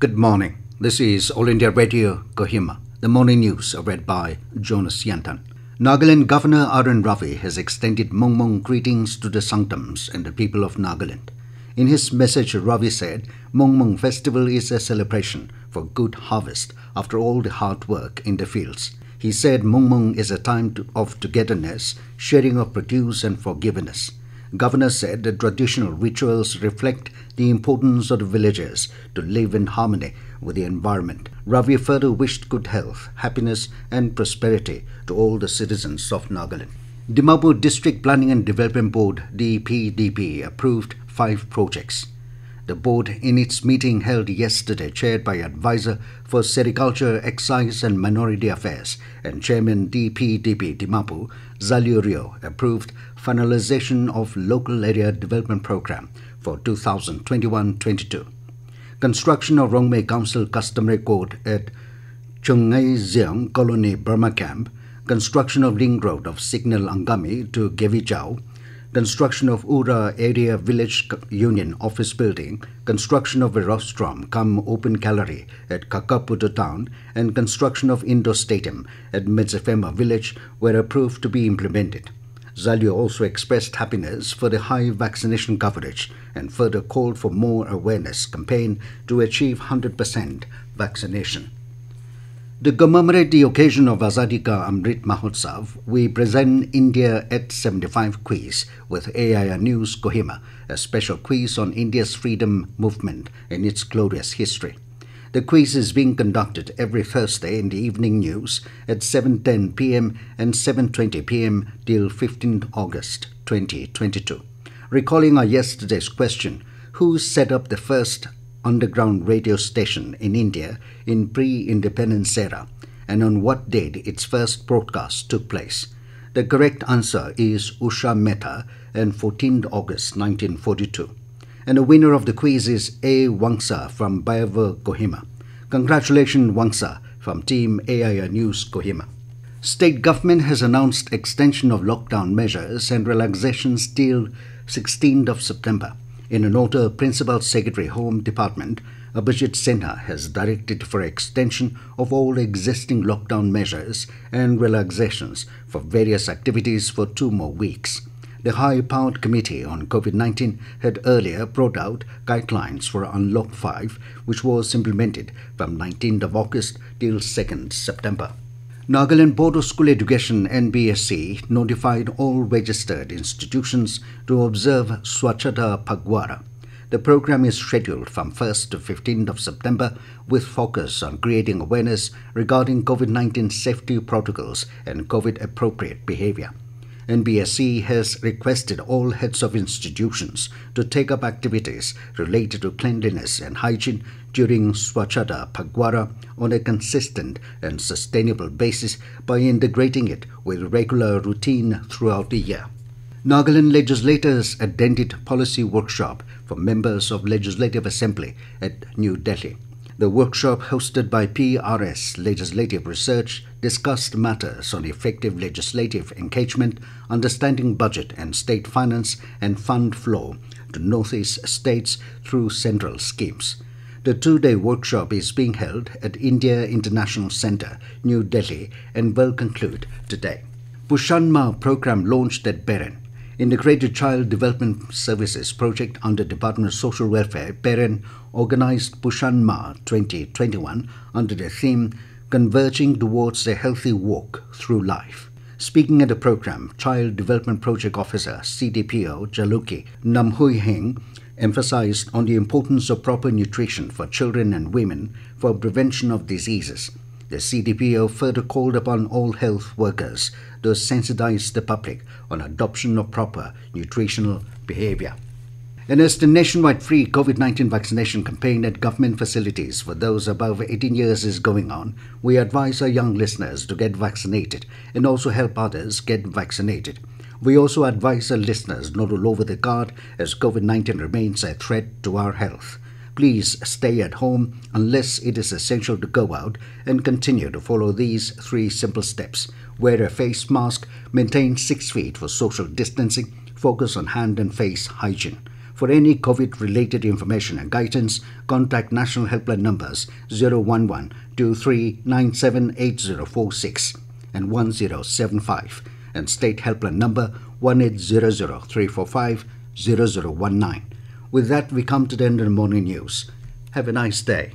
Good morning. This is All India Radio Kohima. The morning news read by Jonas Yantan. Nagaland Governor Arun Ravi has extended Mong Mong greetings to the sanctums and the people of Nagaland. In his message, Ravi said, Mong Mong festival is a celebration for good harvest after all the hard work in the fields. He said Mong Mong is a time to, of togetherness, sharing of produce and forgiveness. Governor said that traditional rituals reflect the importance of the villagers to live in harmony with the environment. Ravi further wished good health, happiness, and prosperity to all the citizens of Nagaland. Dimapur District Planning and Development Board DPDP approved five projects. The board, in its meeting held yesterday, chaired by Advisor for Sericulture, Excise and Minority Affairs and Chairman DPDP Dimapu, Zalurio, approved finalization of Local Area Development Program for 2021-22. Construction of Rongmei Council Customary Court at Chungai Ziang Colony Burma Camp, construction of ring road of Signal Angami to Gevichau, construction of Ura Area Village Union Office Building, construction of a rostrum cum open gallery at Kakaputa Town, and construction of indoor stadium at Medzefema Village were approved to be implemented. Zalio also expressed happiness for the high vaccination coverage and further called for more awareness campaign to achieve 100% vaccination. To commemorate the occasion of Azadi Ka Amrit Mahotsav, we present India at 75 quiz with AIR News Kohima, a special quiz on India's freedom movement and its glorious history. The quiz is being conducted every Thursday in the evening news at 7:10 p.m. and 7:20 p.m. till 15 August 2022. Recalling our yesterday's question, who set up the first underground radio station in India in pre independence era and on what date its first broadcast took place? The correct answer is Usha Mehta and 14th August 1942. And the winner of the quiz is A. Wangsa from Bayava Kohima. Congratulations, Wangsa, from Team AIR News Kohima. State government has announced extension of lockdown measures and relaxations till 16th of September. In an order, Principal Secretary Home Department Abhijit Sinha has directed for extension of all existing lockdown measures and relaxations for various activities for two more weeks. The High Powered Committee on COVID 19 had earlier brought out guidelines for Unlock 5, which was implemented from 19th of August till 2nd September. Nagaland Board of School Education NBSC notified all registered institutions to observe Swachhata Pagwara. The program is scheduled from 1st to 15th of September with focus on creating awareness regarding COVID-19 safety protocols and COVID appropriate behavior. NBSC has requested all heads of institutions to take up activities related to cleanliness and hygiene during Swachhata Pagwara on a consistent and sustainable basis by integrating it with regular routine throughout the year. Nagaland legislators attended policy workshop for members of Legislative Assembly at New Delhi. The workshop hosted by PRS Legislative Research discussed matters on effective legislative engagement, understanding budget and state finance, and fund flow to Northeast states through central schemes. The two day workshop is being held at India International Centre, New Delhi, and will conclude today. Pushan program launched at Beren. Integrated Child Development Services project under Department of Social Welfare, Peren organized Pushanma 2021 under the theme Converging Towards a Healthy Walk Through Life. Speaking at the program, Child Development Project Officer CDPO Jaluki Namhui Heng emphasized on the importance of proper nutrition for children and women for prevention of diseases – the CDPO further called upon all health workers to sensitize the public on adoption of proper nutritional behavior. And as the nationwide free COVID 19 vaccination campaign at government facilities for those above 18 years is going on, we advise our young listeners to get vaccinated and also help others get vaccinated. We also advise our listeners not to lower the guard as COVID 19 remains a threat to our health please stay at home unless it is essential to go out and continue to follow these three simple steps. Wear a face mask, maintain six feet for social distancing, focus on hand and face hygiene. For any COVID related information and guidance, contact national helpline numbers 011 23978046 and 1075 and state helpline number 1800 345 0019. With that, we come to the end of the morning news. Have a nice day.